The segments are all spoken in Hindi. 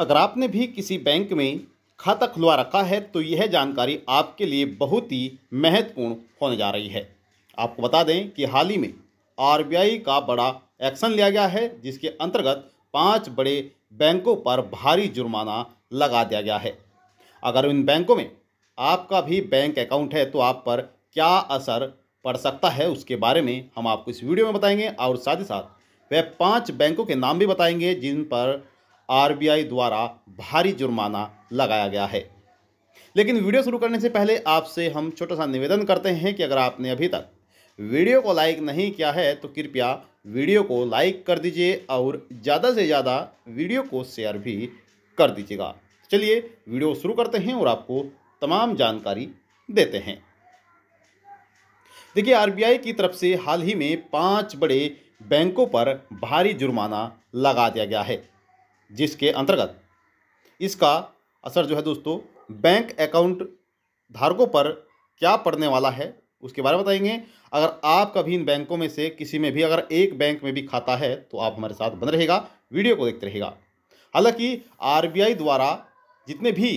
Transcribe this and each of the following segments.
अगर आपने भी किसी बैंक में खाता खुलवा रखा है तो यह जानकारी आपके लिए बहुत ही महत्वपूर्ण होने जा रही है आपको बता दें कि हाल ही में आरबीआई का बड़ा एक्शन लिया गया है जिसके अंतर्गत पांच बड़े बैंकों पर भारी जुर्माना लगा दिया गया है अगर इन बैंकों में आपका भी बैंक अकाउंट है तो आप पर क्या असर पड़ सकता है उसके बारे में हम आपको इस वीडियो में बताएंगे और साथ ही साथ वह पांच बैंकों के नाम भी बताएंगे जिन पर आरबीआई द्वारा भारी जुर्माना लगाया गया है लेकिन वीडियो शुरू करने से पहले आपसे हम छोटा सा निवेदन करते हैं कि अगर आपने अभी तक वीडियो को लाइक नहीं किया है तो कृपया वीडियो को लाइक कर दीजिए और ज़्यादा से ज़्यादा वीडियो को शेयर भी कर दीजिएगा चलिए वीडियो शुरू करते हैं और आपको तमाम जानकारी देते हैं देखिए आरबीआई की तरफ से हाल ही में पांच बड़े बैंकों पर भारी जुर्माना लगा दिया गया है जिसके अंतर्गत इसका असर जो है दोस्तों बैंक अकाउंट धारकों पर क्या पड़ने वाला है उसके बारे में बताएंगे अगर आप कभी इन बैंकों में से किसी में भी अगर एक बैंक में भी खाता है तो आप हमारे साथ बन रहेगा वीडियो को देखते रहेगा हालांकि आरबीआई द्वारा जितने भी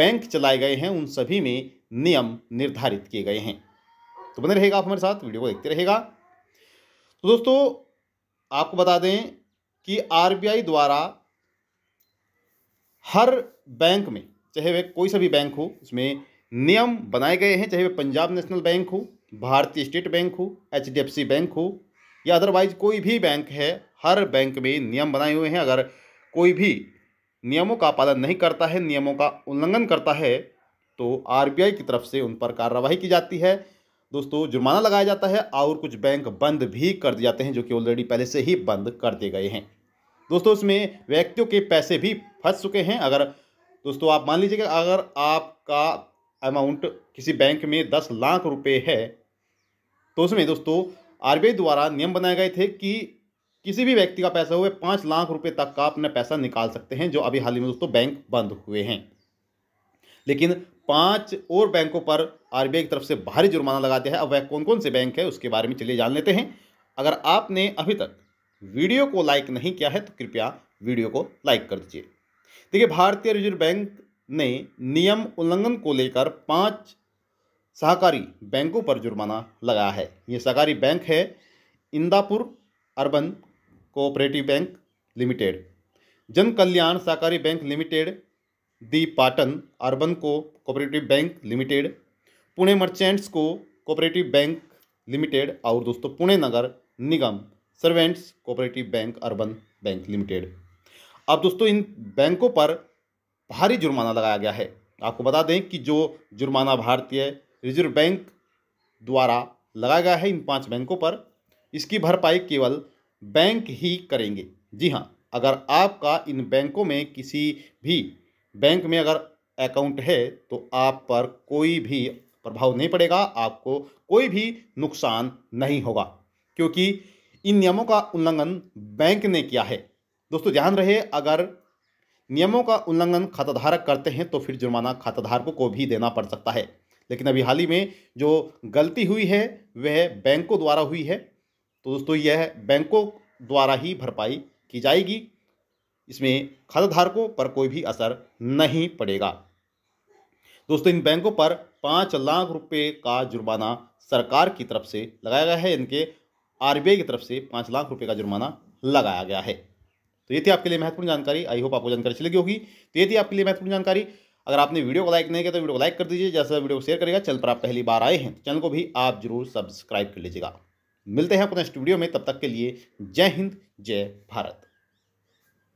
बैंक चलाए गए हैं उन सभी में नियम निर्धारित किए गए हैं तो बने रहेगा आप हमारे साथ वीडियो को देखते रहेगा तो दोस्तों आपको बता दें कि आरबीआई द्वारा हर बैंक में चाहे वह कोई सा भी बैंक हो उसमें नियम बनाए गए हैं चाहे वह पंजाब नेशनल बैंक हो भारतीय स्टेट बैंक हो H D F C bank हो या अदरवाइज कोई भी बैंक है हर बैंक में नियम बनाए हुए हैं अगर कोई भी नियमों का पालन नहीं करता है नियमों का उल्लंघन करता है तो आरबीआई की तरफ से उन पर कार्रवाई की जाती है दोस्तों जुर्माना लगाया जाता है और कुछ बैंक बंद भी कर दिए जाते हैं जो कि ऑलरेडी पहले से ही बंद कर दिए गए हैं दोस्तों इसमें व्यक्तियों के पैसे भी फंस चुके हैं अगर दोस्तों आप मान कि अगर आपका अमाउंट किसी बैंक में दस लाख रुपए है तो उसमें दोस्तों आर द्वारा नियम बनाए गए थे कि किसी भी व्यक्ति का पैसा हुए पाँच लाख रुपए तक का अपना पैसा निकाल सकते हैं जो अभी हाल ही में दोस्तों बैंक बंद हुए हैं लेकिन पांच और बैंकों पर आर की तरफ से भारी जुर्माना लगा दिया है अब वह कौन कौन से बैंक है उसके बारे में चलिए जान लेते हैं अगर आपने अभी तक वीडियो को लाइक नहीं किया है तो कृपया वीडियो को लाइक कर दीजिए देखिए भारतीय रिजर्व बैंक ने नियम उल्लंघन को लेकर पांच सहकारी बैंकों पर जुर्माना लगाया है ये सहकारी बैंक है Indapur urban cooperative bank limited Jan Kalyan Sahakari bank limited the Patan urban co cooperative bank limited Pune merchants co cooperative bank limited और दोस्तों Pune Nagar Nigam servants cooperative bank urban bank limited अब दोस्तों इन बैंकों पर भारी जुर्माना लगाया गया है आपको बता दें कि जो जुर्माना भारतीय रिजर्व बैंक द्वारा लगाया गया है इन पांच बैंकों पर इसकी भरपाई केवल बैंक ही करेंगे जी हाँ अगर आपका इन बैंकों में किसी भी बैंक में अगर अकाउंट है तो आप पर कोई भी प्रभाव नहीं पड़ेगा आपको कोई भी नुकसान नहीं होगा क्योंकि इन नियमों का उल्लंघन बैंक ने किया है दोस्तों ध्यान रहे अगर नियमों का उल्लंघन खाताधारक करते हैं तो फिर जुर्माना खाताधारकों को भी देना पड़ सकता है लेकिन अभी हाल ही में जो गलती हुई है वह बैंकों द्वारा हुई है तो दोस्तों यह बैंकों द्वारा ही भरपाई की जाएगी इसमें खाताधारकों पर कोई भी असर नहीं पड़ेगा दोस्तों इन बैंकों पर पाँच लाख रुपए का जुर्माना सरकार की तरफ से लगाया गया है इनके आरबीआई की तरफ से पाँच लाख रुपये का जुर्माना लगाया गया है तो ये थी आपके लिए महत्वपूर्ण जानकारी आई होप आपको जानकारी अच्छी लगी होगी तो ये थी आपके लिए महत्वपूर्ण जानकारी अगर आपने वीडियो को लाइक नहीं किया तो वीडियो को लाइक कर दीजिए जैसा वीडियो को शेयर करेगा चैनल पर आप पहली बार आए हैं तो चैनल को भी आप जरूर सब्सक्राइब कर लीजिएगा मिलते हैं अपने स्टूडियो में तब तक के लिए जय हिंद जय भारत